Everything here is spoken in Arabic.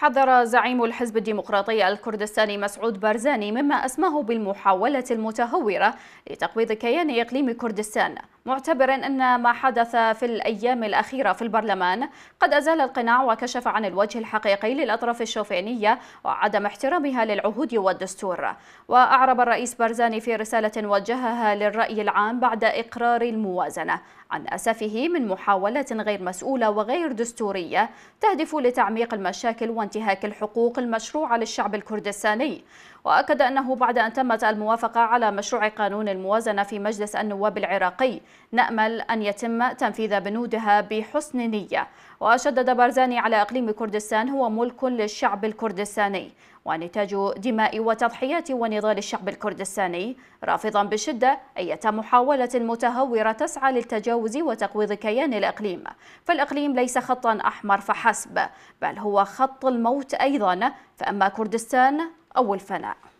حذر زعيم الحزب الديمقراطي الكردستاني مسعود بارزاني مما أسماه بالمحاولة المتهورة لتقويض كيان إقليم كردستان معتبرا أن ما حدث في الأيام الأخيرة في البرلمان قد أزال القناع وكشف عن الوجه الحقيقي للأطراف الشوفينية وعدم احترامها للعهود والدستور وأعرب الرئيس برزاني في رسالة وجهها للرأي العام بعد إقرار الموازنة عن أسفه من محاولة غير مسؤولة وغير دستورية تهدف لتعميق المشاكل وانتهاك الحقوق المشروعة للشعب الكردستاني وأكد أنه بعد أن تمت الموافقة على مشروع قانون الموازنة في مجلس النواب العراقي نأمل أن يتم تنفيذ بنودها بحسن نية وشدد بارزاني على إقليم كردستان هو ملك للشعب الكردستاني ونتاج دماء وتضحيات ونضال الشعب الكردستاني رافضا بشدة أي محاولة متهورة تسعى للتجاوز وتقويض كيان الإقليم فالإقليم ليس خطا أحمر فحسب بل هو خط الموت أيضا فأما كردستان أو الفناء